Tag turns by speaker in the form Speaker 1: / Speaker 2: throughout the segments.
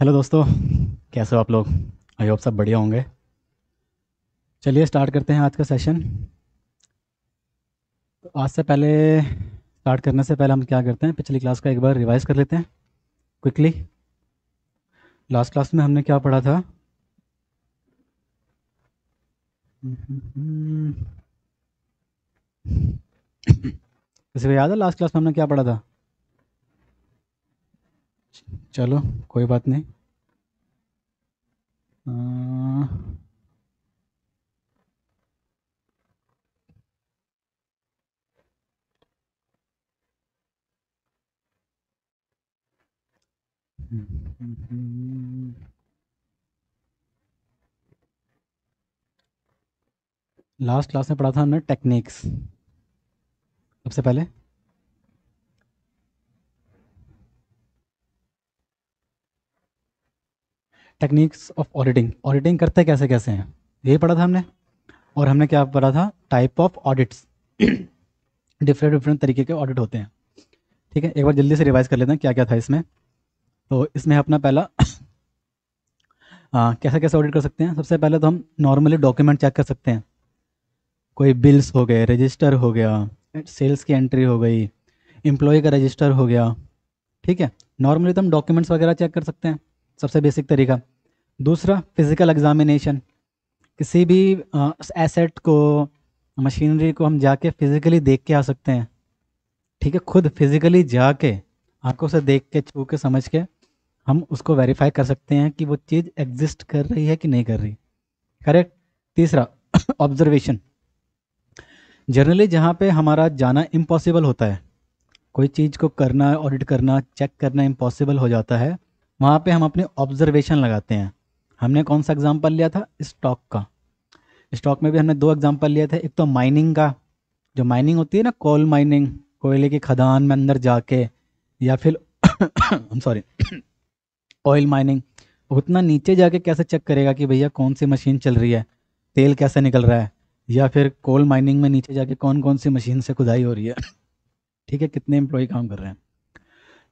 Speaker 1: hello दोस्तों कैसे हो आप लोग आई होप सब बढ़िया होंगे चलिए स्टार्ट करते हैं आज का सेशन तो आज से पहले स्टार्ट करने से पहले हम क्या करते हैं पिछली क्लास का एक बार रिवाइज कर लेते हैं क्विकली लास्ट क्लास में हमने क्या पढ़ा था किसी को याद है लास्ट क्लास में हमने क्या पढ़ा था चलो कोई बात नहीं लास्ट क्लास में पढ़ा था हमने टेक्निक्स सबसे पहले टेक्निक्स ऑफ ऑडिटिंग ऑडिटिंग करते कैसे कैसे हैं यही पढ़ा था हमने और हमने क्या पढ़ा था type of audits different different तरीके के ऑडिट होते हैं ठीक है एक बार जल्दी से रिवाइज कर लेते हैं क्या क्या था इसमें तो इसमें अपना पहला आ, हाँ, कैसे कैसे ऑडिट कर सकते हैं सबसे पहले तो हम नॉर्मली डॉक्यूमेंट चेक कर सकते हैं कोई बिल्स हो गए रजिस्टर हो गया सेल्स की एंट्री हो गई एम्प्लॉय का रजिस्टर हो गया ठीक है नॉर्मली तो हम डॉक्यूमेंट्स वगैरह चेक कर सकते हैं सबसे बेसिक तरीका दूसरा फिज़िकल एग्ज़ामिनेशन किसी भी एसेट को मशीनरी को हम जाके फ़िज़िकली देख के आ सकते हैं ठीक है खुद फिज़िकली जाके आंखों से देख के छू के समझ के हम उसको वेरीफाई कर सकते हैं कि वो चीज़ एग्जिस्ट कर रही है कि नहीं कर रही करेक्ट तीसरा ऑब्जर्वेशन जनरली जहाँ पे हमारा जाना इम्पॉसिबल होता है कोई चीज़ को करना ऑडिट करना चेक करना इम्पॉसिबल हो जाता है वहाँ पे हम अपने ऑब्जर्वेशन लगाते हैं हमने कौन सा एग्जाम्पल लिया था स्टॉक का स्टॉक में भी हमने दो एग्जाम्पल लिए थे एक तो माइनिंग का जो माइनिंग होती है ना कोल माइनिंग कोयले की खदान में अंदर जाके या फिर सॉरी ऑयल माइनिंग उतना नीचे जाके कैसे चेक करेगा कि भैया कौन सी मशीन चल रही है तेल कैसे निकल रहा है या फिर कोल माइनिंग में नीचे जाके कौन कौन सी मशीन से खुदाई हो रही है ठीक है कितने एम्प्लॉय काम कर रहे हैं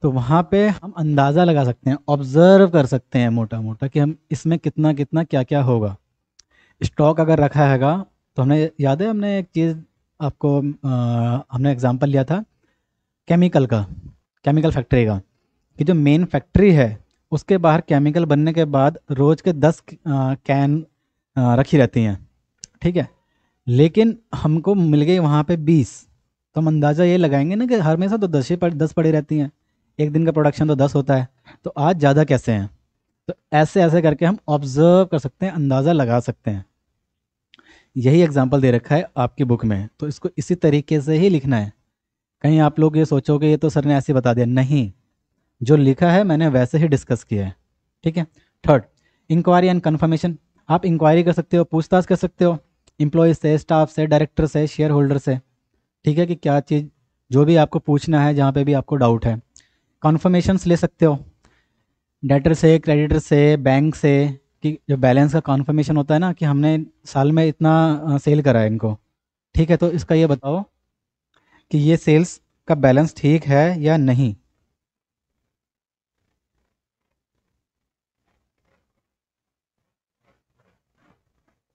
Speaker 1: तो वहाँ पे हम अंदाज़ा लगा सकते हैं ऑब्ज़र्व कर सकते हैं मोटा मोटा कि हम इसमें कितना कितना क्या क्या होगा स्टॉक अगर रखा हैगा तो हमने याद है हमने एक चीज़ आपको आ, हमने एग्ज़ाम्पल लिया था केमिकल का केमिकल फैक्ट्री का कि जो मेन फैक्ट्री है उसके बाहर केमिकल बनने के बाद रोज़ के दस कैन रखी रहती हैं ठीक है लेकिन हमको मिल गई वहाँ पे बीस तो हम अंदाज़ा ये लगाएंगे ना कि हर हमेशा तो दस ही पड़ दस पड़ी रहती हैं एक दिन का प्रोडक्शन तो दस होता है तो आज ज़्यादा कैसे हैं तो ऐसे ऐसे करके हम ऑब्ज़र्व कर सकते हैं अंदाज़ा लगा सकते हैं यही एग्जाम्पल दे रखा है आपकी बुक में तो इसको इसी तरीके से ही लिखना है कहीं आप लोग ये सोचोगे ये तो सर ने ऐसे बता दिया नहीं जो लिखा है मैंने वैसे ही डिस्कस किया है ठीक है थर्ड इंक्वायरी एंड कन्फर्मेशन आप इंक्वायरी कर सकते हो पूछताछ कर सकते हो इम्प्लॉयज़ से स्टाफ से डायरेक्टर से शेयर होल्डर से ठीक है कि क्या चीज़ जो भी आपको पूछना है जहाँ पे भी आपको डाउट है कॉन्फर्मेशन ले सकते हो डेटर से क्रेडिटर से बैंक से कि जो बैलेंस का कॉन्फर्मेशन होता है ना कि हमने साल में इतना सेल करा है इनको ठीक है तो इसका ये बताओ कि ये सेल्स का बैलेंस ठीक है या नहीं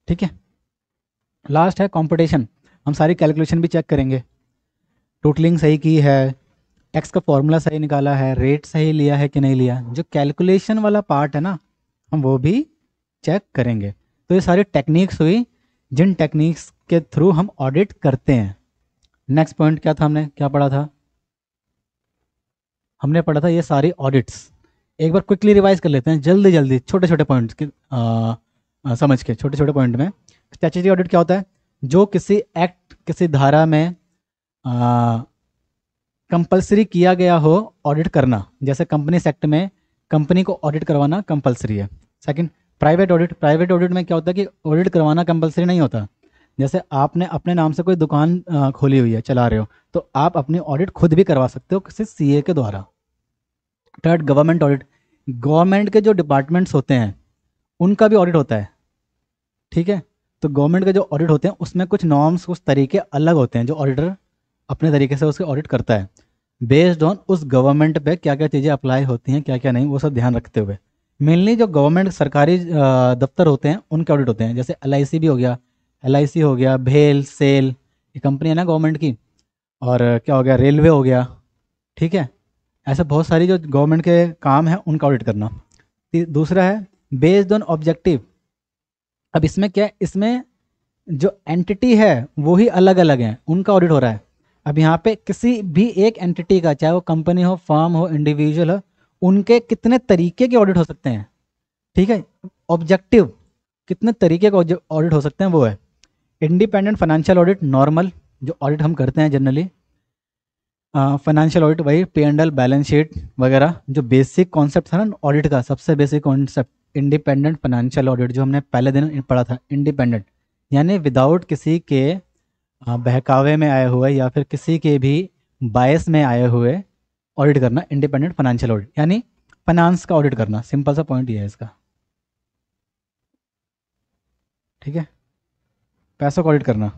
Speaker 1: ठीक है लास्ट है कंपटीशन हम सारी कैलकुलेशन भी चेक करेंगे टोटलिंग सही की है टैक्स का फॉर्मूला सही निकाला है रेट सही लिया है कि नहीं लिया जो कैलकुलेशन वाला पार्ट है ना हम वो भी चेक करेंगे तो ये सारी टेक्निक्स हुई जिन टेक्निक्स के थ्रू हम ऑडिट करते हैं नेक्स्ट पॉइंट क्या था हमने क्या पढ़ा था हमने पढ़ा था ये सारी ऑडिट्स एक बार क्विकली रिवाइज कर लेते हैं जल्दी जल्दी छोटे छोटे पॉइंट्स के आ, आ, समझ के छोटे छोटे पॉइंट में स्टैचुटरी ऑडिट क्या होता है जो किसी एक्ट किसी धारा में आ, कंपलसरी किया गया हो ऑडिट करना जैसे कंपनी सेक्ट में कंपनी को ऑडिट करवाना कंपलसरी है second private audit private audit में क्या होता है कि ऑडिट करवाना कंपलसरी नहीं होता जैसे आपने अपने नाम से कोई दुकान खोली हुई है चला रहे हो तो आप अपनी ऑडिट खुद भी करवा सकते हो किसी सी के द्वारा थर्ड गवर्नमेंट ऑडिट गवर्नमेंट के जो डिपार्टमेंट्स होते हैं उनका भी ऑडिट होता है ठीक है तो गवर्नमेंट के जो ऑडिट होते हैं उसमें कुछ नॉर्म्स कुछ तरीके अलग होते हैं जो ऑडिटर अपने तरीके से उसके ऑडिट करता है बेस्ड ऑन उस गवर्नमेंट पे क्या क्या चीज़ें अप्लाई होती हैं क्या क्या नहीं वो सब ध्यान रखते हुए मेनली जो गवर्नमेंट सरकारी दफ्तर होते हैं उनके ऑडिट होते हैं जैसे एल भी हो गया एल हो गया भेल सेल ये कंपनी है ना गवर्नमेंट की और क्या हो गया रेलवे हो गया ठीक है ऐसे बहुत सारी जो गवर्नमेंट के काम हैं उनका ऑडिट करना दूसरा है बेस्ड ऑन ऑब्जेक्टिव अब इसमें क्या इसमें जो एंटिटी है वो ही अलग अलग हैं उनका ऑडिट हो रहा है अब यहाँ पे किसी भी एक एंटिटी का चाहे वो कंपनी हो फर्म हो इंडिविजुअल हो उनके कितने तरीके के ऑडिट हो सकते हैं ठीक है ऑब्जेक्टिव कितने तरीके के ऑडिट हो सकते हैं वो है इंडिपेंडेंट फाइनेंशियल ऑडिट नॉर्मल जो ऑडिट हम करते हैं जनरली फाइनेंशियल ऑडिट वही P and L balance sheet वगैरह जो बेसिक कॉन्सेप्ट था ना ऑडिट का सबसे basic concept independent financial audit जो हमने पहले दिन पढ़ा था इंडिपेंडेंट यानी विदाउट किसी के बहकावे में आए हुए या फिर किसी के भी बायस में आए हुए ऑडिट करना इंडिपेंडेंट फाइनेंशियल ऑडिट यानी फाइनेंस का ऑडिट करना सिंपल सा पॉइंट ये है इसका ठीक है पैसों का ऑडिट करना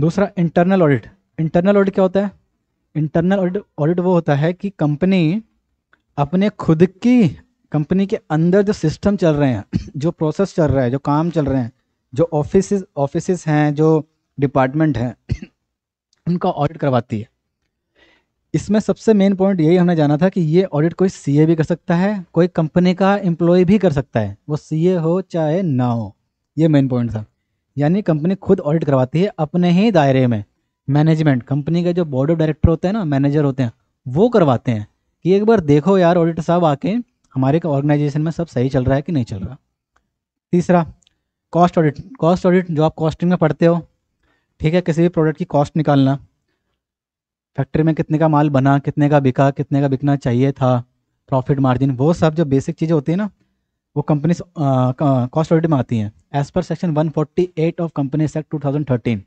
Speaker 1: दूसरा इंटरनल ऑडिट इंटरनल ऑडिट क्या होता है इंटरनल ऑडिट ऑडिट वो होता है कि कंपनी अपने खुद की कंपनी के अंदर जो सिस्टम चल रहे हैं जो प्रोसेस चल रहा है जो काम चल रहे हैं जो ऑफिस ऑफिस हैं जो डिपार्टमेंट हैं उनका ऑडिट करवाती है इसमें सबसे मेन पॉइंट यही हमने जाना था कि ये ऑडिट कोई सीए भी कर सकता है कोई कंपनी का एम्प्लॉय भी कर सकता है वो सीए हो चाहे ना हो ये मेन पॉइंट था यानी कंपनी खुद ऑडिट करवाती है अपने ही दायरे में मैनेजमेंट कंपनी के जो बोर्ड ऑफ डायरेक्टर होते हैं ना मैनेजर होते हैं वो करवाते हैं कि एक बार देखो यार ऑडिटर साहब आके हमारे ऑर्गेनाइजेशन में सब सही चल रहा है कि नहीं चल रहा तीसरा कॉस्ट ऑडिट कॉस्ट ऑडिट जो आप कॉस्टिंग में पढ़ते हो ठीक है किसी भी प्रोडक्ट की कॉस्ट निकालना फैक्ट्री में कितने का माल बना कितने का बिका कितने का बिकना चाहिए था प्रॉफिट मार्जिन वो सब जो बेसिक चीज़ें होती है ना वो कंपनी कॉस्ट ऑडिट में आती हैं as per section 148 of to act 2013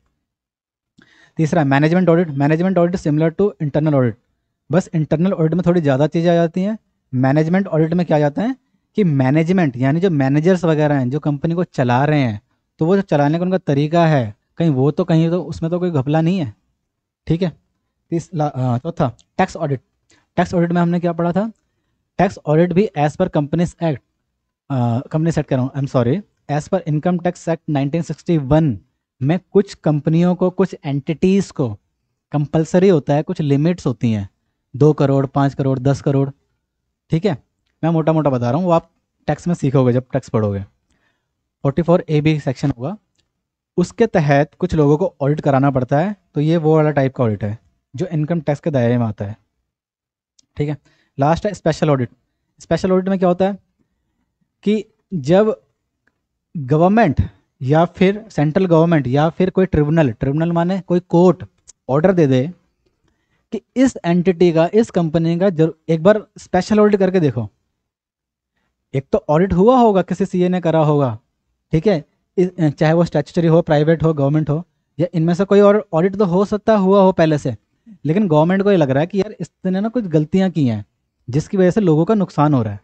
Speaker 1: तीसरा management audit management audit similar to internal audit बस इंटरनल ऑडिट में थोड़ी ज़्यादा चीज़ें आ जाती हैं मैनेजमेंट ऑडिट में क्या जाता है कि मैनेजमेंट यानी जो मैनेजर्स वगैरह हैं जो कंपनी को चला रहे हैं तो वो जो चलाने का उनका तरीका है कहीं वो तो कहीं तो उसमें तो कोई घपला नहीं है ठीक है तीस चौथा टैक्स ऑडिट टैक्स ऑडिट में हमने क्या पढ़ा था टैक्स ऑडिट भी as per companies act companies act कर रहा हूँ I am sorry as per income tax act 1961 में कुछ कंपनियों को कुछ एंटिटीज़ को कंपलसरी होता है कुछ लिमिट्स होती हैं दो करोड़ पाँच करोड़ दस करोड़ ठीक है मैं मोटा मोटा बता रहा हूँ वो आप टैक्स में सीखोगे जब टैक्स पढ़ोगे forty four A B section होगा उसके तहत कुछ लोगों को ऑडिट कराना पड़ता है तो ये वो वाला टाइप का ऑडिट है जो इनकम टैक्स के दायरे में आता है ठीक है लास्ट है स्पेशल ऑडिट स्पेशल ऑडिट में क्या होता है कि जब गवर्नमेंट या फिर सेंट्रल गवर्नमेंट या फिर कोई ट्रिब्यूनल ट्रिब्यूनल माने कोई कोर्ट ऑर्डर दे दे कि इस एंटिटी का इस कंपनी का एक बार स्पेशल ऑडिट करके देखो एक तो ऑडिट हुआ होगा किसी सीए ने करा होगा ठीक है चाहे वो स्टैचुटरी हो प्राइवेट हो गवर्नमेंट हो या इनमें से कोई और ऑडिट तो हो सकता हुआ हो पहले से लेकिन गवर्नमेंट को ये लग रहा है कि यार इसने ना कुछ गलतियाँ की हैं जिसकी वजह से लोगों का नुकसान हो रहा है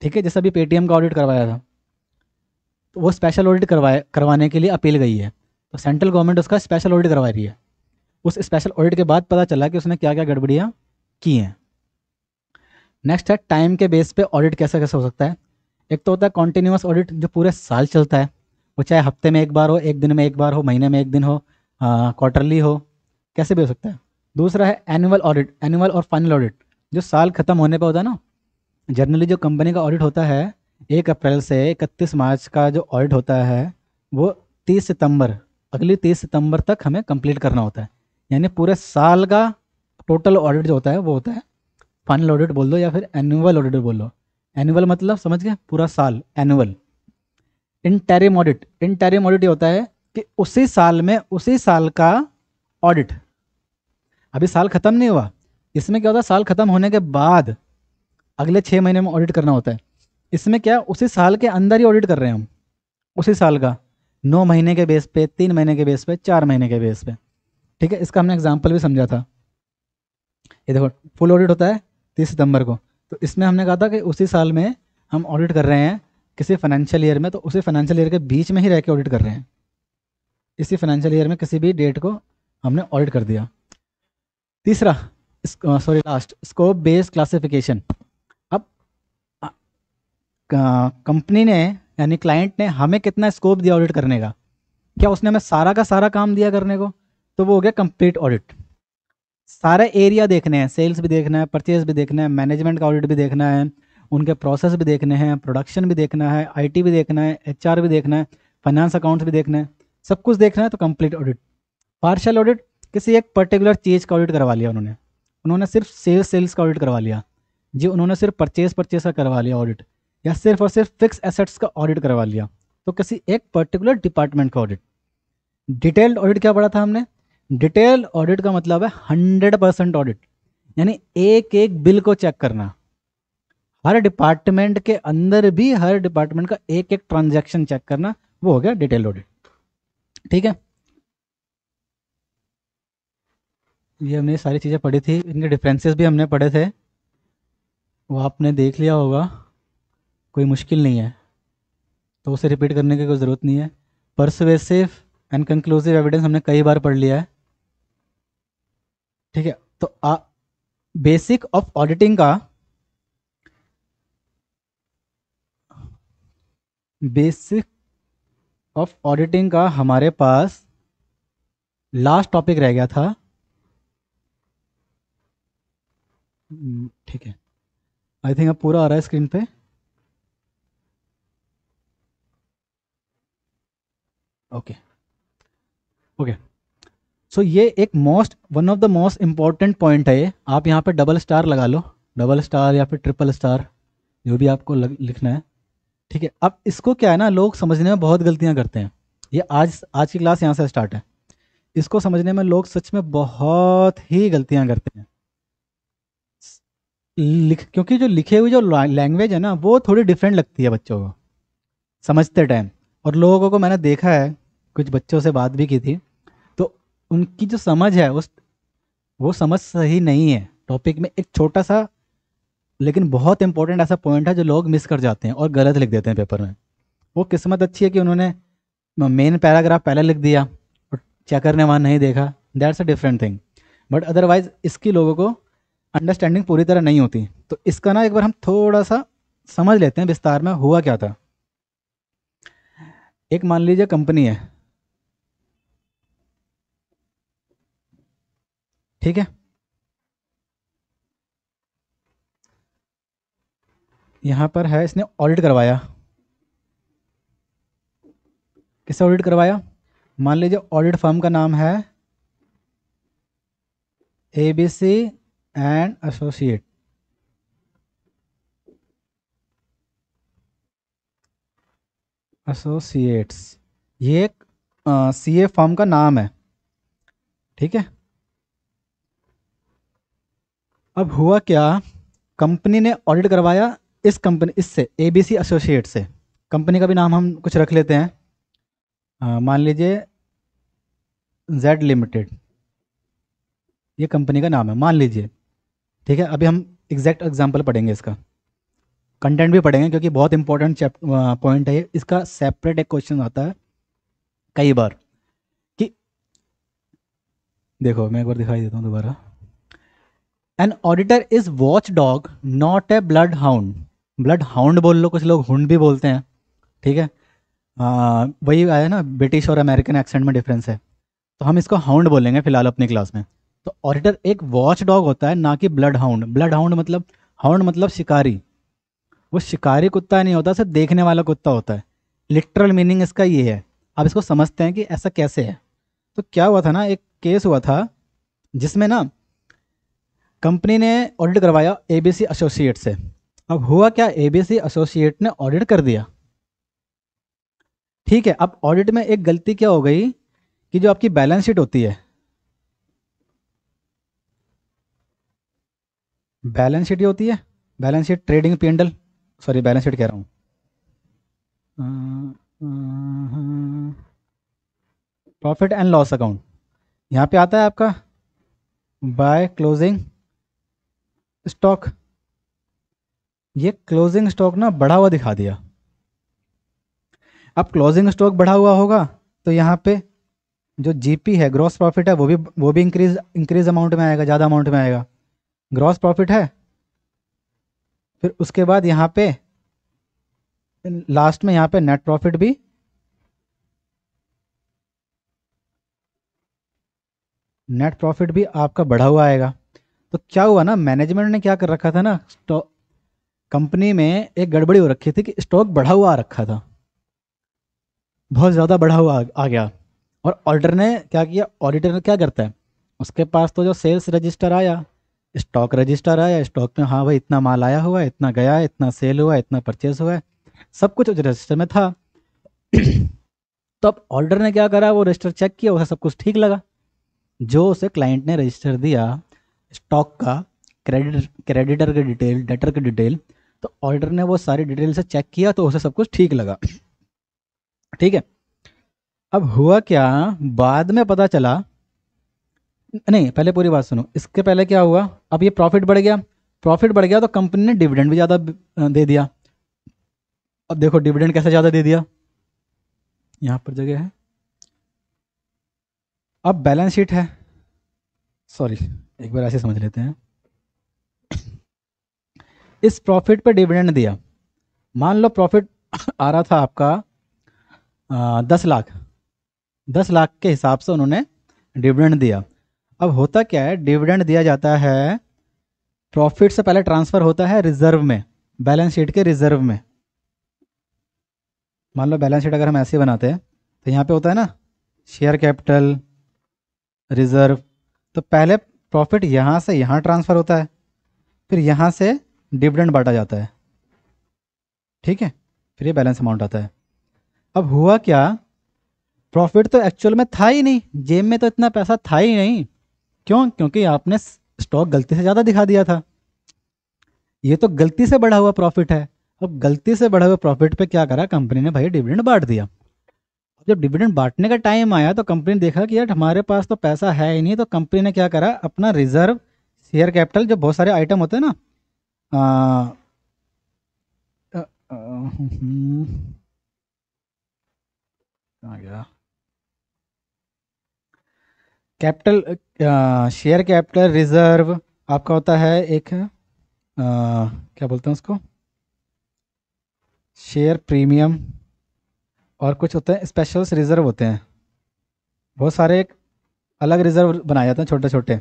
Speaker 1: ठीक है जैसे अभी पेटीएम का ऑडिट करवाया था तो वो स्पेशल ऑडिट करवाए करवाने के लिए अपील गई है तो सेंट्रल गवर्नमेंट उसका स्पेशल ऑडिट करवा रही है उस स्पेशल ऑडिट के बाद पता चला कि उसने क्या क्या गड़बड़ियाँ की हैं नेक्स्ट है टाइम के बेस पे ऑडिट कैसे कैसे हो सकता है एक तो होता है कॉन्टीन्यूस ऑडिट जो पूरे साल चलता है वो चाहे हफ्ते में एक बार हो एक दिन में एक बार हो महीने में एक दिन हो क्वार्टरली हो कैसे भी हो सकता है दूसरा है एनुअल ऑडिट एनुअल और फाइनल ऑडिट जो साल ख़त्म होने पर होता है ना जनरली जो कंपनी का ऑडिट होता है एक अप्रैल से इकतीस मार्च का जो ऑडिट होता है वो तीस सितंबर अगली तीस सितंबर तक हमें कंप्लीट करना होता है यानी पूरे साल का टोटल ऑडिट जो होता है वो होता है फाइनल ऑडिट बोल दो या फिर एनुअल ऑडिट बोल दो एनुअल मतलब समझ गए पूरा साल annual in audit in audit ये होता है कि उसी साल में उसी साल का ऑडिट अभी साल ख़त्म नहीं हुआ इसमें क्या होता है साल ख़त्म होने के बाद अगले छः महीने में ऑडिट करना होता है इसमें क्या उसी साल के अंदर ही ऑडिट कर रहे हैं हम उसी साल का नौ महीने के बेस पे तीन महीने के बेस पे चार महीने के बेस पे ठीक है इसका हमने एग्जाम्पल भी समझा था ये देखो फुल ऑडिट होता है तीस सितंबर को तो इसमें हमने कहा था कि उसी साल में हम ऑडिट कर रहे हैं किसी फाइनेंशियल ईयर में तो उसी फाइनेंशियल ईयर के बीच में ही रह के ऑडिट कर रहे हैं इसी फाइनेंशियल ईयर में किसी भी डेट को हमने ऑडिट कर दिया तीसरा sorry last scope based classification अब कंपनी ने यानी क्लाइंट ने हमें कितना स्कोप दिया ऑडिट करने का क्या उसने हमें सारा का सारा काम दिया करने को तो वो हो गया कंप्लीट ऑडिट सारे एरिया देखने हैं सेल्स भी देखना है परचेज भी देखना है मैनेजमेंट का ऑडिट भी देखना है उनके प्रोसेस भी देखने हैं प्रोडक्शन भी देखना है आईटी भी देखना है एचआर भी देखना है फाइनेंस अकाउंट्स भी देखना है सब कुछ देखना है तो कंप्लीट ऑडिट पार्शल ऑडिट किसी एक पर्टिकुलर चीज़ का ऑडिट करवा लिया उन्होंने उन्होंने सिर्फ सेल्स सेल्स का ऑडिट करवा लिया जी उन्होंने सिर्फ परचेज परचेज का करवा लिया ऑडिट या सिर्फ और सिर्फ फिक्स एसेट्स का ऑडिट करवा लिया तो किसी एक पर्टिकुलर डिपार्टमेंट का ऑडिट डिटेल्ड ऑडिट क्या पढ़ा था हमने डिटेल ऑडिट का मतलब है हंड्रेड परसेंट ऑडिट यानी एक एक बिल को चेक करना हर डिपार्टमेंट के अंदर भी हर डिपार्टमेंट का एक एक ट्रांजैक्शन चेक करना वो हो गया डिटेल ऑडिट ठीक है ये हमने सारी चीज़ें पढ़ी थी इनके डिफरेंसेस भी हमने पढ़े थे वो आपने देख लिया होगा कोई मुश्किल नहीं है तो उसे रिपीट करने की कोई ज़रूरत नहीं है परसवेसिव एंड कंक्लूसिव एविडेंस हमने कई बार पढ़ लिया है ठीक है तो आ, बेसिक ऑफ ऑडिटिंग का बेसिक ऑफ ऑडिटिंग का हमारे पास लास्ट टॉपिक रह गया था hmm, ठीक है आई थिंक अब पूरा आ रहा है स्क्रीन पे ओके ओके सो so, ये एक most one of the most important point है ये आप यहाँ पे डबल स्टार लगा लो डबल स्टार या फिर ट्रिपल स्टार जो भी आपको लग, लिखना है ठीक है अब इसको क्या है ना लोग समझने में बहुत गलतियाँ करते हैं ये आज आज की क्लास यहाँ से स्टार्ट है इसको समझने में लोग सच में बहुत ही गलतियाँ करते हैं लिख क्योंकि जो लिखे हुए जो लैंग्वेज है ना वो थोड़ी डिफरेंट लगती है बच्चों को समझते टाइम और लोगों को मैंने देखा है कुछ बच्चों से बात भी की थी उनकी जो समझ है उस वो समझ सही नहीं है टॉपिक में एक छोटा सा लेकिन बहुत इंपॉर्टेंट ऐसा पॉइंट है जो लोग मिस कर जाते हैं और गलत लिख देते हैं पेपर में वो किस्मत अच्छी है कि उन्होंने मेन पैराग्राफ पहले लिख दिया और चेकर ने वहाँ नहीं देखा that's a different thing but otherwise इसकी लोगों को अंडरस्टैंडिंग पूरी तरह नहीं होती तो इसका ना एक बार हम थोड़ा सा समझ लेते हैं विस्तार में हुआ क्या था एक मान लीजिए कंपनी है ठीक है यहां पर है इसने ऑडिट करवाया किसे ऑडिट करवाया मान लीजिए ऑडिट फर्म का नाम है एबीसी एंड एसोसिएट एसोसिएट्स ये एक सी ए फर्म का नाम है ठीक है अब हुआ क्या कंपनी ने ऑडिट करवाया इस कंपनी इससे ए बी सी एसोसिएट से कंपनी का भी नाम हम कुछ रख लेते हैं मान लीजिए जेड लिमिटेड ये कंपनी का नाम है मान लीजिए ठीक है अभी हम एग्जैक्ट एग्जाम्पल पढ़ेंगे इसका कंटेंट भी पढ़ेंगे क्योंकि बहुत इंपॉर्टेंट पॉइंट है इसका सेपरेट एक क्वेश्चन आता है कई बार कि देखो मैं एक बार दिखाई देता हूँ दोबारा an auditor is watchdog not a bloodhound bloodhound बोल लो कुछ लोग हुंड भी बोलते हैं ठीक है आ, वही आया ना ब्रिटिश और अमेरिकन एक्सेंट में डिफरेंस है तो हम इसको हाउंड बोलेंगे फिलहाल अपनी क्लास में तो ऑडिटर एक वॉच डॉग होता है ना कि ब्लड हाउंड ब्लड हाउंड मतलब हाउंड मतलब शिकारी वो शिकारी कुत्ता नहीं होता सिर्फ देखने वाला कुत्ता होता है लिटरल मीनिंग इसका ये है आप इसको समझते हैं कि ऐसा कैसे है तो क्या हुआ था ना एक केस हुआ था जिसमें ना कंपनी ने ऑडिट करवाया एबीसी एसोसिएट से अब हुआ क्या एबीसी एसोसिएट ने ऑडिट कर दिया ठीक है अब ऑडिट में एक गलती क्या हो गई कि जो आपकी बैलेंस शीट होती है बैलेंस शीट ये होती है balance sheet trading and sorry balance sheet कह रहा हूँ प्रॉफिट एंड लॉस अकाउंट यहाँ पे आता है आपका बाय क्लोजिंग स्टॉक ये क्लोजिंग स्टॉक ना बढ़ा हुआ दिखा दिया अब क्लोजिंग स्टॉक बढ़ा हुआ होगा तो यहाँ पे जो जीपी है ग्रॉस प्रॉफिट है वो भी वो भी इंक्रीज इंक्रीज अमाउंट में आएगा ज़्यादा अमाउंट में आएगा ग्रॉस प्रॉफिट है फिर उसके बाद यहाँ पे लास्ट में यहाँ पे नेट प्रॉफिट भी नेट प्रॉफिट भी आपका बढ़ा हुआ आएगा तो क्या हुआ ना मैनेजमेंट ने क्या कर रखा था ना स्टॉक कंपनी में एक गड़बड़ी हो रखी थी कि स्टॉक बढ़ा हुआ आ रखा था बहुत ज़्यादा बढ़ा हुआ आ गया और ऑडिटर ने क्या किया ऑडिटर क्या करता है उसके पास तो जो सेल्स रजिस्टर आया स्टॉक रजिस्टर आया स्टॉक में हाँ भाई इतना माल आया हुआ है इतना गया है इतना सेल हुआ है इतना परचेज हुआ है सब कुछ उस रजिस्टर में था तो अब ऑर्डर ने क्या करा वो रजिस्टर चेक किया उसे सब कुछ ठीक लगा जो उसे क्लाइंट ने रजिस्टर दिया स्टॉक का क्रेडिट क्रेडिटर की डिटेल डेटर की डिटेल तो ऑडिटर ने वो सारी डिटेल से चेक किया तो उसे सब कुछ ठीक लगा ठीक है अब हुआ क्या बाद में पता चला नहीं पहले पूरी बात सुनो इसके पहले क्या हुआ अब ये प्रॉफिट बढ़ गया प्रॉफिट बढ़ गया तो कंपनी ने डिविडेंड भी ज़्यादा दे दिया अब देखो डिविडेंड कैसे ज़्यादा दे दिया यहां पर जगह है अब बैलेंस शीट है सॉरी एक बार ऐसे समझ लेते हैं इस प्रॉफिट पर डिविडेंड दिया मान लो प्रॉफिट आ रहा था आपका आ, दस लाख दस लाख के हिसाब से उन्होंने डिविडेंड दिया अब होता क्या है डिविडेंड दिया जाता है प्रॉफिट से पहले ट्रांसफ़र होता है रिजर्व में बैलेंस शीट के रिजर्व में मान लो बैलेंस शीट अगर हम ऐसे बनाते हैं तो यहाँ पे होता है ना शेयर कैपिटल रिजर्व तो पहले प्रॉफिट यहाँ से यहाँ ट्रांसफ़र होता है फिर यहाँ से डिविडेंड बांटा जाता है ठीक है फिर ये बैलेंस अमाउंट आता है अब हुआ क्या प्रॉफिट तो एक्चुअल में था ही नहीं जेब में तो इतना पैसा था ही नहीं क्यों क्योंकि आपने स्टॉक गलती से ज़्यादा दिखा दिया था ये तो गलती से बढ़ा हुआ प्रॉफिट है अब गलती से बढ़ा हुआ प्रॉफिट पे क्या करा कंपनी ने भाई डिविडेंड बांट दिया जब डिविडेंड बांटने का टाइम आया तो कंपनी ने देखा कि यार हमारे पास तो पैसा है ही नहीं तो कंपनी ने क्या करा अपना रिजर्व शेयर कैपिटल जो बहुत सारे आइटम होते हैं ना आ, आ, आ, हम्म, कैपिटल शेयर कैपिटल रिजर्व आपका होता है एक आ, क्या बोलते हैं उसको शेयर प्रीमियम और कुछ होते हैं स्पेशल्स रिज़र्व होते हैं बहुत सारे एक अलग रिज़र्व बनाए जाते हैं छोटे छोटे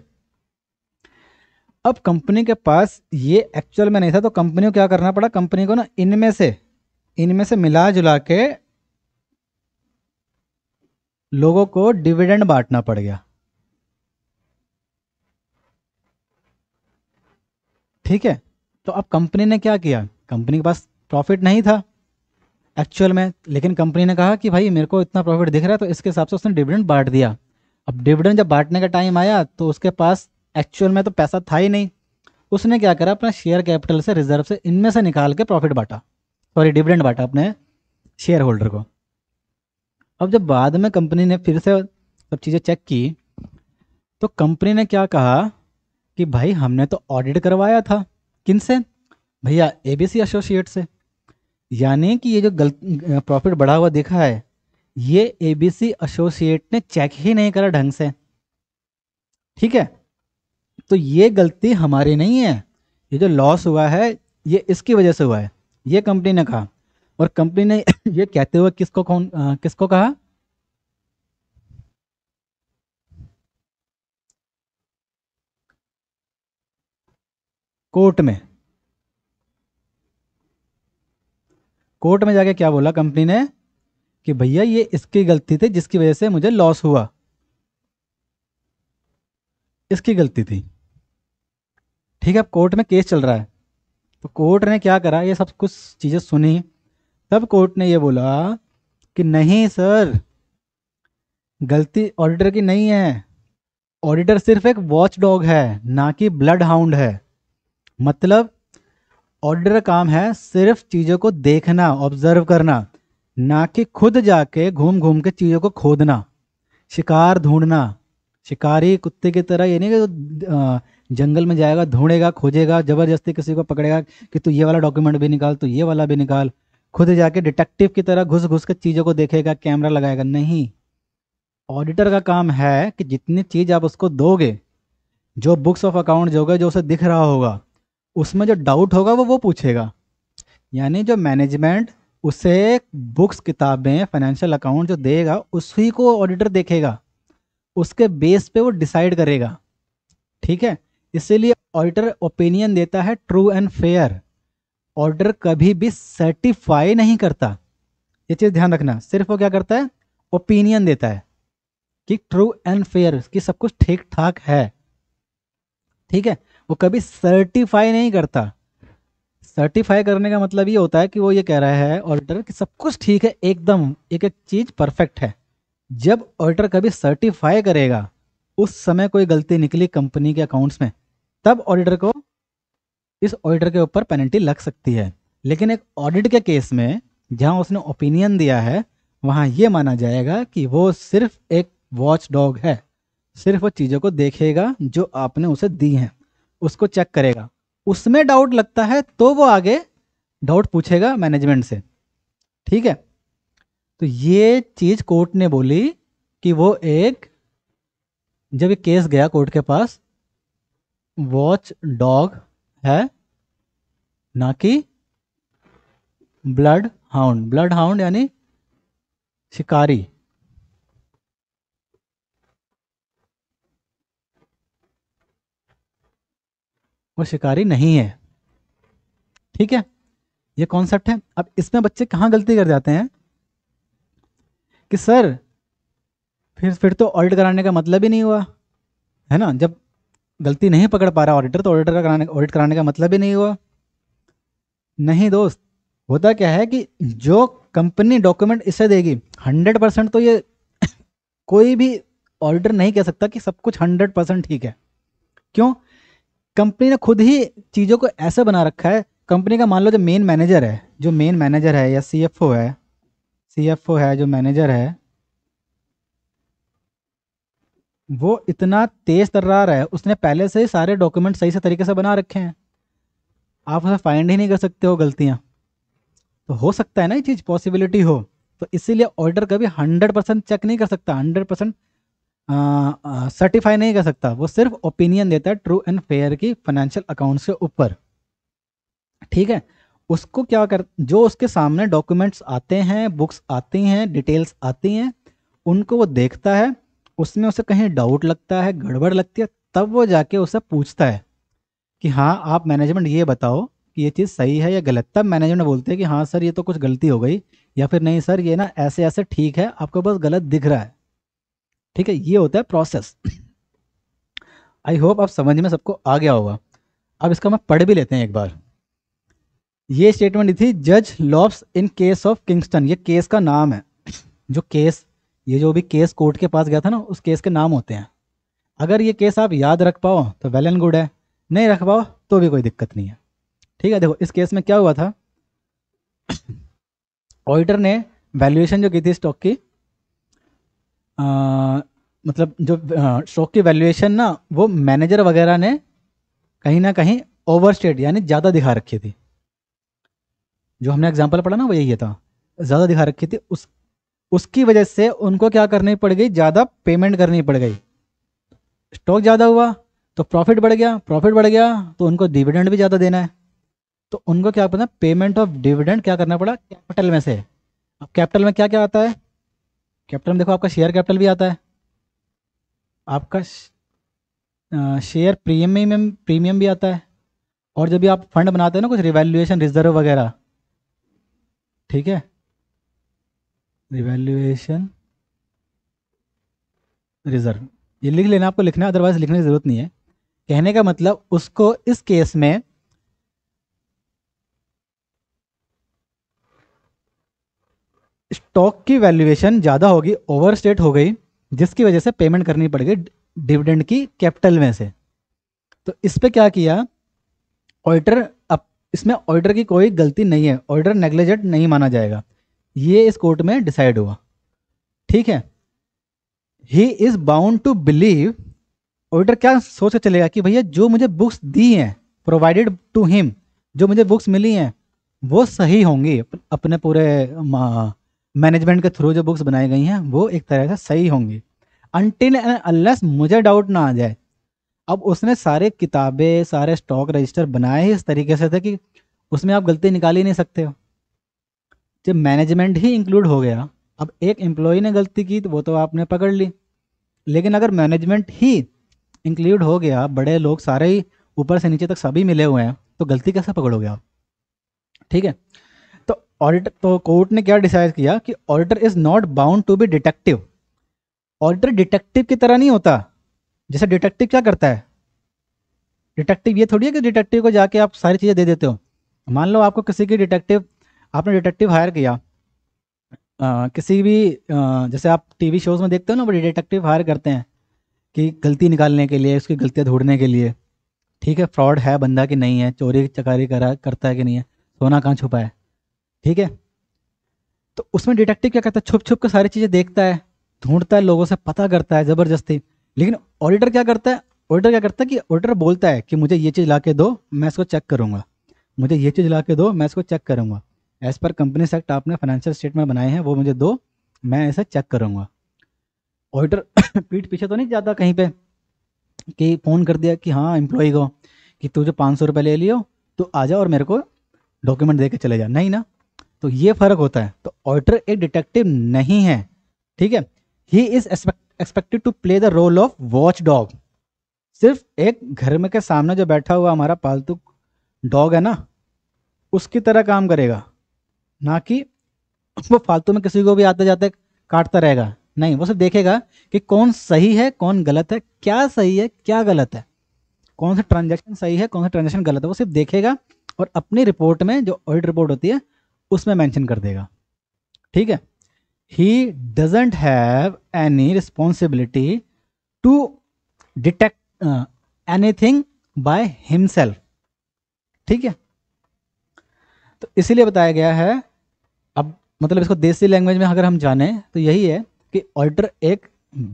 Speaker 1: अब कंपनी के पास ये एक्चुअल में नहीं था तो कंपनी को क्या करना पड़ा कंपनी को ना इनमें से इनमें से मिला जुला के लोगों को डिविडेंड बांटना पड़ गया ठीक है तो अब कंपनी ने क्या किया कंपनी के पास प्रॉफिट नहीं था एक्चुअल में लेकिन कंपनी ने कहा कि भाई मेरे को इतना प्रॉफिट दिख रहा है तो इसके हिसाब से उसने डिविडेंड बांट दिया अब डिविडेंड जब बांटने का टाइम आया तो उसके पास एक्चुअल में तो पैसा था ही नहीं उसने क्या करा अपना शेयर कैपिटल से रिजर्व से इनमें से निकाल के प्रॉफिट बांटा सॉरी डिविडेंड बांटा अपने शेयर होल्डर को अब जब बाद में कंपनी ने फिर से सब चीज़ें चेक की तो कंपनी ने क्या कहा कि भाई हमने तो ऑडिट करवाया था किन से भैया ए बी सी एसोसिएट से यानी कि ये जो गलत प्रॉफिट बढ़ा हुआ देखा है ये एबीसी एसोसिएट ने चेक ही नहीं करा ढंग से ठीक है तो ये गलती हमारी नहीं है ये जो लॉस हुआ है ये इसकी वजह से हुआ है ये कंपनी ने कहा और कंपनी ने ये कहते हुए किसको कौन किसको कहा कोर्ट में कोर्ट में जाके क्या बोला कंपनी ने कि भैया ये इसकी गलती थी जिसकी वजह से मुझे लॉस हुआ इसकी गलती थी ठीक है अब कोर्ट में केस चल रहा है तो कोर्ट ने क्या करा ये सब कुछ चीज़ें सुनी तब कोर्ट ने ये बोला कि नहीं सर गलती ऑडिटर की नहीं है ऑडिटर सिर्फ एक वॉच डॉग है ना कि ब्लड हाउंड है मतलब ऑडिटर काम है सिर्फ चीज़ों को देखना ऑब्जर्व करना ना कि खुद जाके घूम घूम के चीज़ों को खोदना शिकार ढूंढना शिकारी कुत्ते की तरह ये नहीं कि जंगल में जाएगा ढूंढेगा खोजेगा ज़बरदस्ती किसी को पकड़ेगा कि तू ये वाला डॉक्यूमेंट भी निकाल तू ये वाला भी निकाल खुद जाके डिटेक्टिव की तरह घुस घुस के चीज़ों को देखेगा कैमरा लगाएगा नहीं ऑडिटर का काम है कि जितनी चीज़ आप उसको दोगे जो बुक्स ऑफ अकाउंट जोगे जो उसे दिख रहा होगा उसमें जो डाउट होगा वो वो पूछेगा यानी जो मैनेजमेंट उसे बुक्स किताबें फाइनेंशियल अकाउंट जो देगा उसी को ऑडिटर देखेगा उसके बेस पे वो डिसाइड करेगा ठीक है इसीलिए ऑडिटर ओपिनियन देता है ट्रू एंड फेयर ऑर्डर कभी भी सर्टिफाई नहीं करता ये चीज़ ध्यान रखना सिर्फ वो क्या करता है ओपिनियन देता है कि ट्रू एंड फेयर कि सब कुछ ठीक ठाक है ठीक है वो कभी सर्टिफाई नहीं करता सर्टिफाई करने का मतलब ये होता है कि वो ये कह रहा है ऑडिटर कि सब कुछ ठीक है एकदम एक एक चीज़ परफेक्ट है जब ऑडिटर कभी सर्टिफाई करेगा उस समय कोई गलती निकली कंपनी के अकाउंट्स में तब ऑडिटर को इस ऑडिटर के ऊपर पेनल्टी लग सकती है लेकिन एक ऑडिट के केस में जहां उसने ओपिनियन दिया है वहां ये माना जाएगा कि वो सिर्फ एक वॉच डॉग है सिर्फ वो चीज़ों को देखेगा जो आपने उसे दी हैं उसको चेक करेगा उसमें डाउट लगता है तो वो आगे डाउट पूछेगा मैनेजमेंट से ठीक है तो ये चीज़ कोर्ट ने बोली कि वो एक जब एक केस गया कोर्ट के पास वॉच डॉग है ना कि ब्लड हाउंड ब्लड हाउंड यानी शिकारी वो शिकारी नहीं है ठीक है ये कॉन्सेप्ट है अब इसमें बच्चे कहाँ गलती कर जाते हैं कि सर फिर फिर तो ऑडिट कराने का मतलब ही नहीं हुआ है ना जब गलती नहीं पकड़ पा रहा ऑडिटर तो ऑडिटर का कराने ऑडिट कराने का मतलब ही नहीं हुआ नहीं दोस्त होता क्या है कि जो कंपनी डॉक्यूमेंट इसे देगी हंड्रेड परसेंट तो ये कोई भी ऑडिटर नहीं कह सकता कि सब कुछ हंड्रेड परसेंट ठीक है क्यों कंपनी ने खुद ही चीज़ों को ऐसा बना रखा है कंपनी का मान लो जो मेन मैनेजर है जो मेन मैनेजर है या सी है सी है जो मैनेजर है वो इतना तेज तर्रार है उसने पहले से ही सारे डॉक्यूमेंट सही से तरीके से बना रखे हैं आप उसे फाइंड ही नहीं कर सकते हो गलतियाँ तो हो सकता है ना ये चीज़ पॉसिबिलिटी हो तो इसीलिए ऑर्डर कभी हंड्रेड परसेंट चेक नहीं कर सकता हंड्रेड परसेंट सर्टिफाई नहीं कर सकता वो सिर्फ ओपिनियन देता है ट्रू एंड फेयर की फाइनेंशियल अकाउंट्स के ऊपर ठीक है उसको क्या कर जो उसके सामने डॉक्यूमेंट्स आते हैं बुक्स आती हैं डिटेल्स आती हैं उनको वो देखता है उसमें उसे कहीं डाउट लगता है गड़बड़ लगती है तब वो जाके उसे पूछता है कि हाँ आप मैनेजमेंट ये बताओ कि ये चीज़ सही है या गलत तब मैनेजमेंट बोलते हैं कि हाँ सर ये तो कुछ गलती हो गई या फिर नहीं सर ये ना ऐसे ऐसे ठीक है आपको बस गलत दिख रहा है ठीक है ये होता है प्रोसेस आई होप आप समझ में सबको आ गया होगा अब इसका मैं पढ़ भी लेते हैं एक बार ये स्टेटमेंट दी थी जज Lopes in case of Kingston ये केस का नाम है जो केस ये जो भी केस कोर्ट के पास गया था ना उस केस के नाम होते हैं अगर ये केस आप याद रख पाओ तो वेल एंड गुड है नहीं रख पाओ तो भी कोई दिक्कत नहीं है ठीक है देखो इस केस में क्या हुआ था ऑडिटर ने वैल्यूएशन जो की थी स्टॉक की मतलब जो स्टॉक की वैल्यूएशन ना वो मैनेजर वगैरह ने कहीं ना कहीं ओवर स्टेट यानी ज़्यादा दिखा रखी थी जो हमने एग्जाम्पल पढ़ा ना वो यही था ज़्यादा दिखा रखी थी उस उसकी वजह से उनको क्या करनी पड़ गई ज़्यादा पेमेंट करनी पड़ गई स्टॉक ज़्यादा हुआ तो प्रॉफिट बढ़ गया प्रॉफिट बढ़ गया तो उनको डिविडेंड भी ज़्यादा देना है तो उनको क्या करना पेमेंट ऑफ डिविडेंड क्या करना पड़ा कैपिटल में से अब कैपिटल में क्या क्या आता है कैपिटल में देखो आपका शेयर कैपिटल भी आता है आपका शेयर प्रीमियम प्रीमियम भी आता है और जब भी आप फंड बनाते हैं ना कुछ रिवेल्युएशन रिजर्व वगैरह ठीक है रिवेल्युएशन रिजर्व ये लिख लेना आपको लिखना अदरवाइज लिखने की ज़रूरत नहीं है कहने का मतलब उसको इस केस में स्टॉक की वैल्यूएशन ज़्यादा होगी ओवरस्टेट हो गई जिसकी वजह से पेमेंट करनी पड़ेगी डिविडेंड की कैपिटल में से तो इस पर क्या किया ऑडिटर अब इसमें ऑडिटर की कोई गलती नहीं है ऑडिटर नेग्लिजेंट नहीं माना जाएगा ये इस कोर्ट में डिसाइड हुआ ठीक है he is bound to believe auditor क्या सोच चलेगा कि भैया जो मुझे बुक्स दी हैं प्रोवाइडेड टू हिम जो मुझे बुक्स मिली हैं वो सही होंगी अपने पूरे मैनेजमेंट के थ्रू जो बुक्स बनाई गई हैं वो एक तरह से सही होंगी अनटिल एंड अनलेस मुझे डाउट ना आ जाए अब उसने सारे किताबें सारे स्टॉक रजिस्टर बनाए ही इस तरीके से थे कि उसमें आप गलती निकाल ही नहीं सकते हो जब मैनेजमेंट ही इंक्लूड हो गया अब एक एम्प्लॉय ने गलती की तो वो तो आपने पकड़ ली लेकिन अगर मैनेजमेंट ही इंक्लूड हो गया बड़े लोग सारे ही ऊपर से नीचे तक सभी मिले हुए हैं तो गलती कैसे पकड़ोगे आप ठीक है ऑडिटर तो कोर्ट ने क्या डिसाइड किया कि auditor is not bound to be detective auditor detective की तरह नहीं होता जैसे डिटेक्टिव क्या करता है डिटेक्टिव ये थोड़ी है कि डिटेक्टिव को जाके आप सारी चीज़ें दे देते हो मान लो आपको किसी की डिटेक्टिव आपने डिटेक्टिव हायर किया आ, किसी भी आ, जैसे आप टीवी शोज़ में देखते हो ना वो डिटेक्टिव हायर करते हैं कि गलती निकालने के लिए उसकी गलतियाँ ढूंढने के लिए ठीक है फ्रॉड है बंदा कि नहीं है चोरी चकारी करा करता है कि नहीं है सोना कहाँ छुपा है ठीक है तो उसमें डिटेक्टिव क्या करता है छुप छुप के सारी चीज़ें देखता है ढूंढता है लोगों से पता करता है ज़बरदस्ती लेकिन ऑडिटर क्या करता है ऑडिटर क्या करता है कि ऑडिटर बोलता है कि मुझे ये चीज़ ला के दो मैं इसको चेक करूंगा मुझे ये चीज़ ला के दो मैं इसको चेक करूंगा एज़ पर कंपनी सेक्ट आपने फाइनेंशियल स्टेटमेंट बनाए हैं वो मुझे दो मैं इसे चेक करूंगा ऑडिटर पीठ पीछे तो नहीं जाता कहीं पे कि फ़ोन कर दिया कि हाँ एम्प्लॉय को कि तू जो पाँच सौ रुपये ले लियो तो आ जा और मेरे को डॉक्यूमेंट दे के चले जा नहीं ना तो ये फर्क होता है तो ऑडिटर एक डिटेक्टिव नहीं है ठीक है he is expected to play the role of watchdog सिर्फ एक घर में के सामने जो बैठा हुआ हमारा पालतू डॉग है ना उसकी तरह काम करेगा ना कि वो फालतू में किसी को भी आते जाते काटता रहेगा नहीं वो सिर्फ देखेगा कि कौन सही है कौन गलत है क्या सही है क्या गलत है कौन सा ट्रांजेक्शन सही है कौन सा ट्रांजेक्शन गलत है वो सिर्फ देखेगा और अपनी रिपोर्ट में जो ऑडिट रिपोर्ट होती है उसमें मेंशन कर देगा ठीक है he doesn't have any responsibility to detect anything by himself ठीक है तो इसीलिए बताया गया है अब मतलब इसको देसी लैंग्वेज में अगर हम जाने तो यही है कि ऑल्टर एक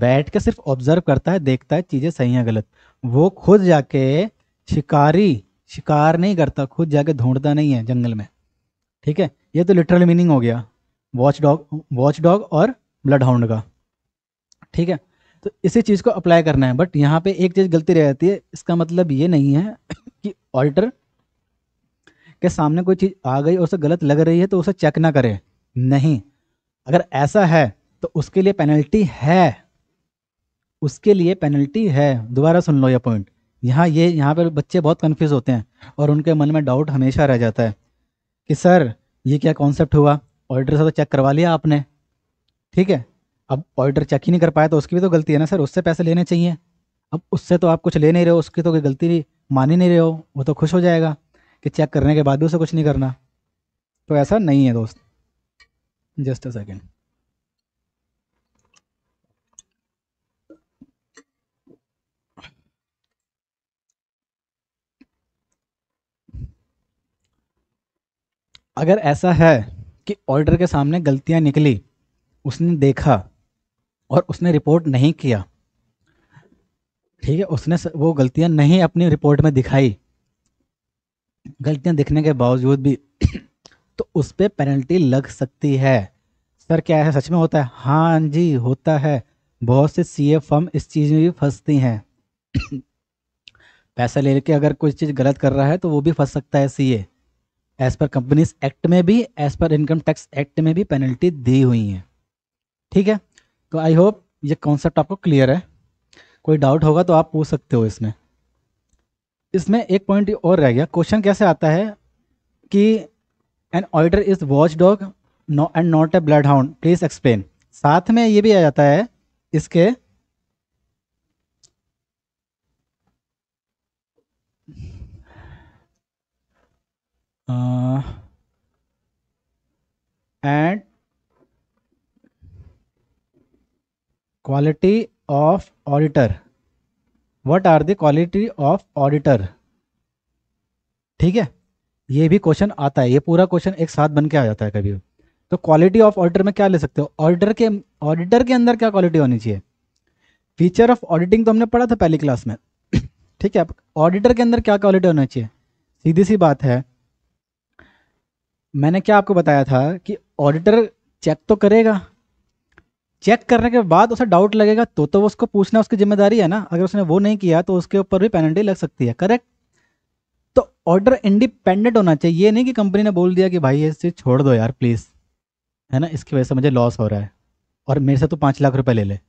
Speaker 1: बैठ के सिर्फ ऑब्जर्व करता है देखता है चीज़ें सही हैं गलत वो खुद जाके शिकारी शिकार नहीं करता खुद जाके ढूंढता नहीं है जंगल में ठीक है ये तो लिटरल मीनिंग हो गया वॉच डॉग वॉच डॉग और ब्लड हाउंड का ठीक है तो इसी चीज़ को अप्लाई करना है बट यहाँ पे एक चीज़ गलती रह जाती है इसका मतलब ये नहीं है कि ऑडिटर के सामने कोई चीज़ आ गई और उसे गलत लग रही है तो उसे चेक ना करे नहीं अगर ऐसा है तो उसके लिए पेनल्टी है उसके लिए पेनल्टी है दोबारा सुन लो यह पॉइंट यहाँ ये यहाँ पर बच्चे बहुत कन्फ्यूज़ होते हैं और उनके मन में डाउट हमेशा रह जाता है कि सर ये क्या कॉन्सेप्ट हुआ ऑडिटर से तो चेक करवा लिया आपने ठीक है अब ऑडिटर चेक ही नहीं कर पाया तो उसकी भी तो गलती है ना सर उससे पैसे लेने चाहिए अब उससे तो आप कुछ ले नहीं रहे हो उसकी तो कोई गलती मान ही नहीं रहे हो वो तो खुश हो जाएगा कि चेक करने के बाद भी उसे कुछ नहीं करना तो ऐसा नहीं है दोस्त जस्ट अ सेकेंड अगर ऐसा है कि ऑडिटर के सामने गलतियां निकली उसने देखा और उसने रिपोर्ट नहीं किया ठीक है उसने वो गलतियां नहीं अपनी रिपोर्ट में दिखाई गलतियां दिखने के बावजूद भी तो उस पर पेनल्टी लग सकती है सर क्या है सच में होता है हाँ जी होता है बहुत से सी ए फर्म इस चीज़ में भी फंसती हैं पैसा ले लेके अगर कोई चीज़ गलत कर रहा है तो वो भी फंस सकता है see as per companies act में भी as per income tax act में भी पेनल्टी दी हुई है ठीक है तो आई होप ये कॉन्सेप्ट आपको क्लियर है कोई डाउट होगा तो आप पूछ सकते हो इसमें इसमें एक पॉइंट और रह गया क्वेश्चन कैसे आता है कि an auditor is watchdog and not a bloodhound please explain साथ में ये भी आ जाता है इसके and quality of auditor what are the quality of auditor ठीक है ये भी क्वेश्चन आता है ये पूरा क्वेश्चन एक साथ बन के आ जाता है कभी तो क्वालिटी ऑफ ऑडिटर में क्या ले सकते हो ऑडिटर के ऑडिटर के अंदर क्या क्वालिटी होनी चाहिए फीचर ऑफ ऑडिटिंग तो हमने पढ़ा था पहली क्लास में ठीक है ऑडिटर के अंदर क्या क्वालिटी होनी चाहिए सीधी सी बात है मैंने क्या आपको बताया था कि ऑडिटर चेक तो करेगा चेक करने के बाद उसे डाउट लगेगा तो तो उसको पूछना उसकी जिम्मेदारी है ना अगर उसने वो नहीं किया तो उसके ऊपर भी पेनल्टी लग सकती है करेक्ट तो ऑर्डर इंडिपेंडेंट होना चाहिए ये नहीं कि कंपनी ने बोल दिया कि भाई ये चीज़ छोड़ दो यार प्लीज़ है ना इसकी वजह से मुझे लॉस हो रहा है और मेरे से तो पाँच लाख रुपए ले ले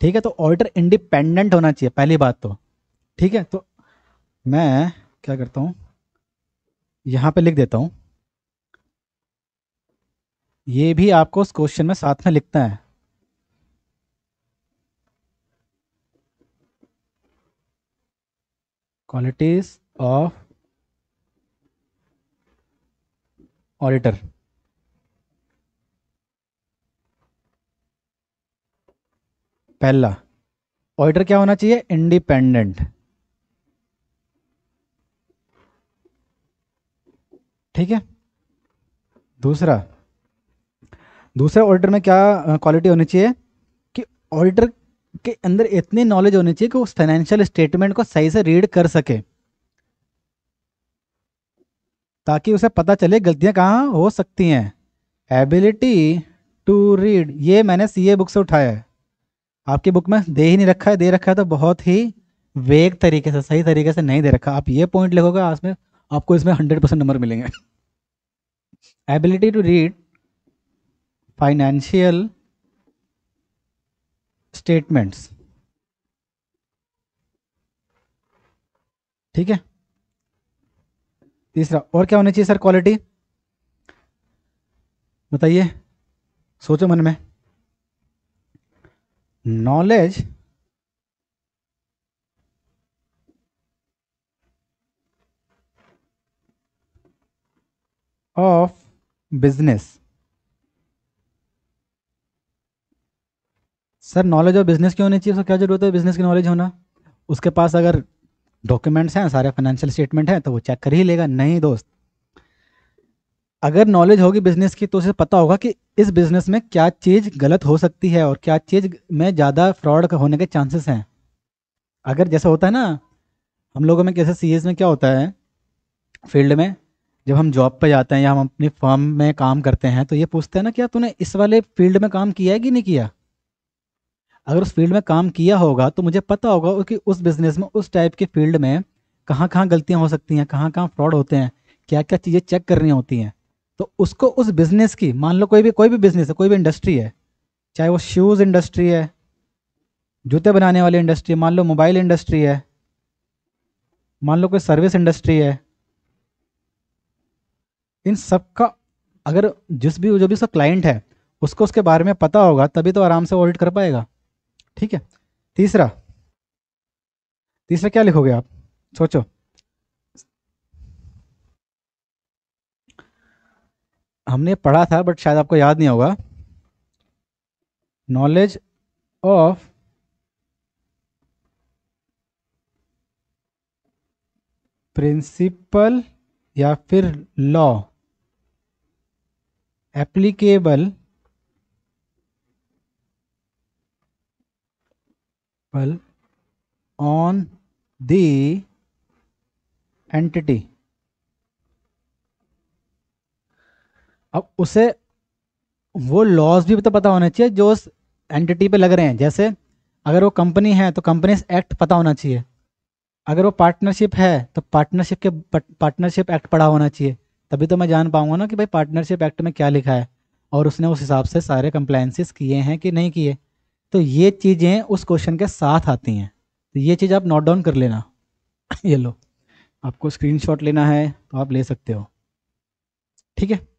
Speaker 1: ठीक है तो ऑर्डर इंडिपेंडेंट होना चाहिए पहली बात तो ठीक है तो मैं क्या करता हूँ यहाँ पर लिख देता हूँ ये भी आपको उस क्वेश्चन में साथ में लिखना है क्वालिटीज ऑफ ऑडिटर पहला ऑडिटर क्या होना चाहिए इंडिपेंडेंट ठीक है दूसरा दूसरे ऑडिटर में क्या क्वालिटी होनी चाहिए कि ऑडिटर के अंदर इतनी नॉलेज होनी चाहिए कि वो फाइनेंशियल स्टेटमेंट को सही से रीड कर सके ताकि उसे पता चले गलतियां कहाँ हो सकती हैं एबिलिटी टू रीड ये मैंने सीए बुक से उठाया है आपकी बुक में दे ही नहीं रखा है दे रखा है तो बहुत ही वेग तरीके से सही तरीके से नहीं दे रखा आप ये पॉइंट लिखोगे आज आपको इसमें हंड्रेड परसेंट नंबर मिलेंगे ability to read financial statements ठीक है तीसरा और क्या होनी चाहिए सर क्वालिटी बताइए सोचो मन में knowledge of business sir knowledge of business की होनी चाहिए उसको क्या जरूरत है बिजनेस की नॉलेज होना उसके पास अगर डॉक्यूमेंट्स हैं सारे फाइनेंशियल स्टेटमेंट हैं तो वो चेक कर ही लेगा नहीं दोस्त अगर नॉलेज होगी बिजनेस की तो उसे पता होगा कि इस बिजनेस में क्या चीज़ गलत हो सकती है और क्या चीज़ में ज़्यादा फ्रॉड होने के चांसेस हैं अगर जैसा होता है ना हम लोगों में कैसे सी में क्या होता है फील्ड में जब हम जॉब पर जाते हैं या हम अपनी फर्म में काम करते हैं तो ये पूछते हैं ना क्या तूने इस वाले फील्ड में काम किया है कि नहीं किया अगर उस फील्ड में काम किया होगा तो मुझे पता होगा कि उस बिज़नेस में उस टाइप के फील्ड में कहाँ कहाँ गलतियाँ हो सकती हैं कहाँ कहाँ फ्रॉड होते हैं क्या क्या चीज़ें चेक करनी होती हैं तो उसको उस बिज़नेस की मान लो कोई भी कोई भी बिज़नेस है कोई भी इंडस्ट्री है चाहे वो शूज़ इंडस्ट्री है जूते बनाने वाली इंडस्ट्री मान लो मोबाइल इंडस्ट्री है मान लो कोई सर्विस इंडस्ट्री है इन सब का अगर जिस भी जो भी उसका क्लाइंट है उसको उसके बारे में पता होगा तभी तो आराम से ऑडिट कर पाएगा ठीक है तीसरा तीसरा क्या लिखोगे आप सोचो हमने पढ़ा था बट शायद आपको याद नहीं होगा नॉलेज ऑफ प्रिंसिपल या फिर law applicable people on the entity अब उसे वो लॉज भी तो पता होना चाहिए जो उस एंटिटी पे लग रहे हैं जैसे अगर वो कंपनी है तो कंपनी एक्ट पता होना चाहिए अगर वो पार्टनरशिप है तो पार्टनरशिप के पार्टनरशिप एक्ट पढ़ा होना चाहिए तभी तो मैं जान पाऊंगा ना कि भाई पार्टनरशिप एक्ट में क्या लिखा है और उसने उस हिसाब से सारे कंप्लाइंसिस किए हैं कि नहीं किए तो ये चीज़ें उस क्वेश्चन के साथ आती हैं तो ये चीज़ आप नोट डाउन कर लेना ये लो आपको स्क्रीनशॉट लेना है तो आप ले सकते हो ठीक है